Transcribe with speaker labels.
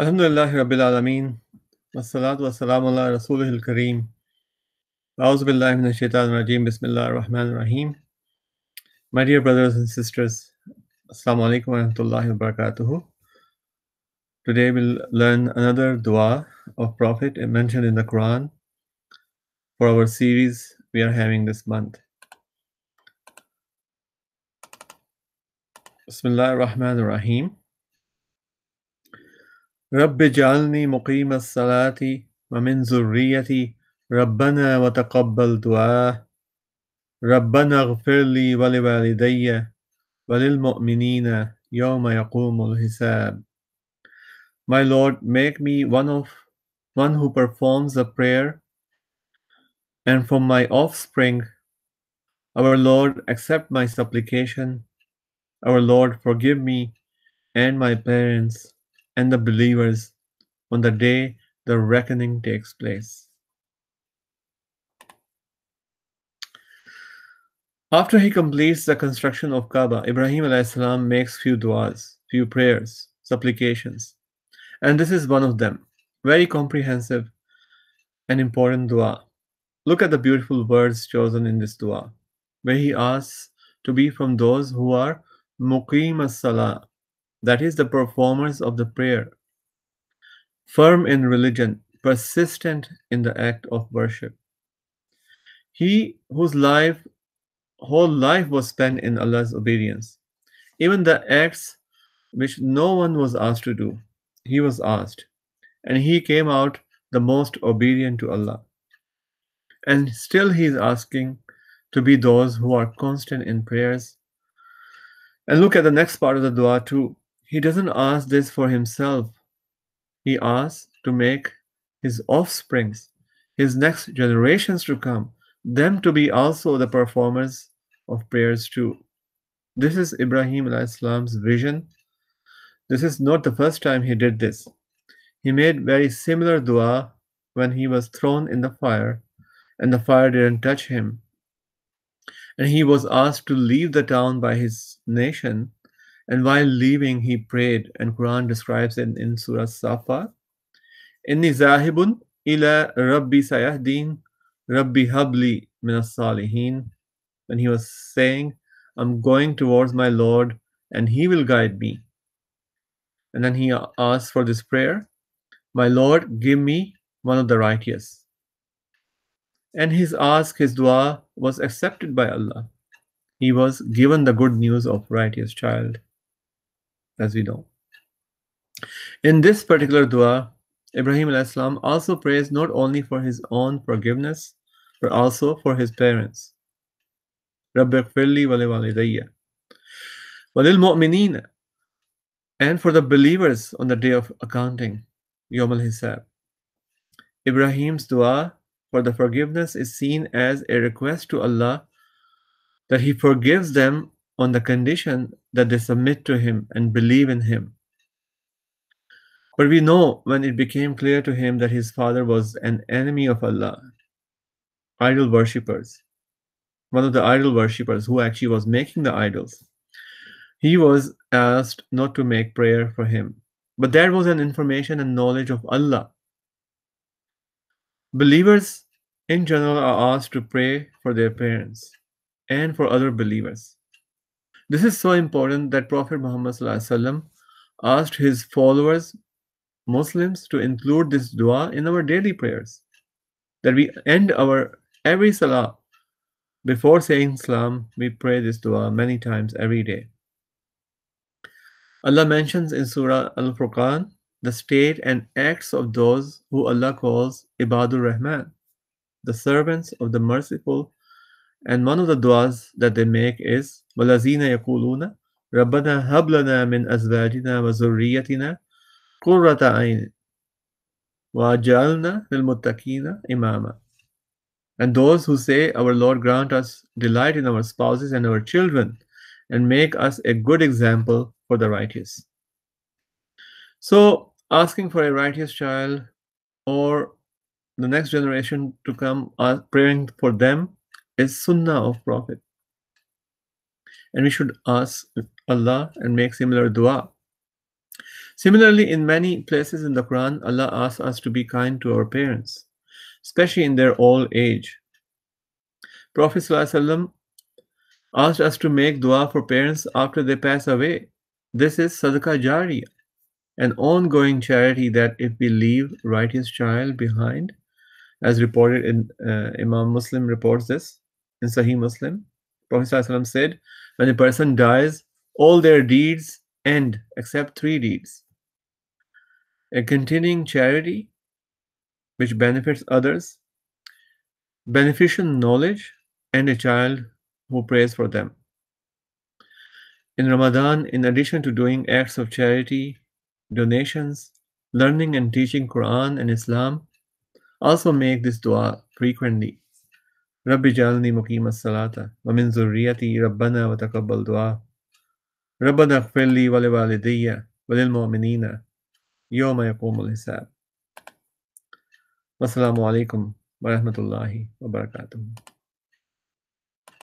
Speaker 1: Alhamdulillah Rabbil Alameen. Wassalatu wassalamu ala Rasulih Kareem. A'udhu billahi minash My dear brothers and sisters, Assalamu alaikum wa rahmatullahi wa barakatuhu. Today we'll learn another dua of Prophet mentioned in the Quran for our series we are having this month. Bismillahir rahmanir rahim. رب اجعلني مقيم الصلاة ومن ذريتي ربنا وتقبل دعاء ربنا اغفر لي ولوالدي وللمؤمنين يوم يقوم الحساب My Lord, make me one of one who performs the prayer, and from my offspring, our Lord, accept my supplication. Our Lord, forgive me and my parents and the believers on the day the reckoning takes place. After he completes the construction of Kaaba, Ibrahim alayhi makes few du'as, few prayers, supplications. And this is one of them. Very comprehensive and important dua. Look at the beautiful words chosen in this dua, where he asks to be from those who are muqim as-salah, that is, the performers of the prayer, firm in religion, persistent in the act of worship. He whose life, whole life was spent in Allah's obedience. Even the acts which no one was asked to do, he was asked, and he came out the most obedient to Allah. And still he is asking to be those who are constant in prayers. And look at the next part of the dua too. He doesn't ask this for himself. He asks to make his offsprings, his next generations to come, them to be also the performers of prayers too. This is Ibrahim Islam's vision. This is not the first time he did this. He made very similar dua when he was thrown in the fire and the fire didn't touch him. And he was asked to leave the town by his nation and while leaving, he prayed, and Quran describes it in Surah Safa, Inni zahibun ila Rabbi sayahdeen, Rabbi habli min salihin. When he was saying, I'm going towards my Lord, and he will guide me. And then he asked for this prayer, My Lord, give me one of the righteous. And his ask, his dua was accepted by Allah. He was given the good news of righteous child as we know. In this particular dua, Ibrahim salam also prays not only for his own forgiveness, but also for his parents. And for the believers on the day of accounting, Yom al-Hisab. Ibrahim's dua for the forgiveness is seen as a request to Allah that he forgives them on the condition that they submit to him and believe in him. But we know when it became clear to him that his father was an enemy of Allah, idol worshippers, one of the idol worshippers who actually was making the idols, he was asked not to make prayer for him. But there was an information and knowledge of Allah. Believers in general are asked to pray for their parents and for other believers. This is so important that Prophet Muhammad asked his followers, Muslims, to include this dua in our daily prayers. That we end our every salah before saying salam, we pray this dua many times every day. Allah mentions in Surah Al Furqan the state and acts of those who Allah calls Ibadur Rahman, the servants of the merciful. And one of the du'as that they make is والذين يقولون ربنا هب لنا من أزواجنا وذريتنا قرة عين وجعلنا للمتقين إماما and those who say, Our Lord grant us delight in our spouses and our children, and make us a good example for the righteous. So, asking for a righteous child or the next generation to come, uh, praying for them, is sunnah of Prophet and we should ask Allah and make similar dua. Similarly, in many places in the Quran, Allah asks us to be kind to our parents, especially in their old age. Prophet ﷺ asked us to make dua for parents after they pass away. This is sadaqah jari, an ongoing charity that if we leave righteous child behind, as reported in uh, Imam Muslim reports this in Sahih Muslim, Prophet said, When a person dies, all their deeds end except three deeds a continuing charity, which benefits others, beneficial knowledge, and a child who prays for them. In Ramadan, in addition to doing acts of charity, donations, learning and teaching Quran and Islam, also make this dua frequently. رب جعلني مقيم الصلاة ومن ذريتي ربنا وتقبل دعاء ربنا اغفر لي ولوالدي وللمؤمنين يوم يقوم الحساب والسلام عليكم ورحمة الله وبركاته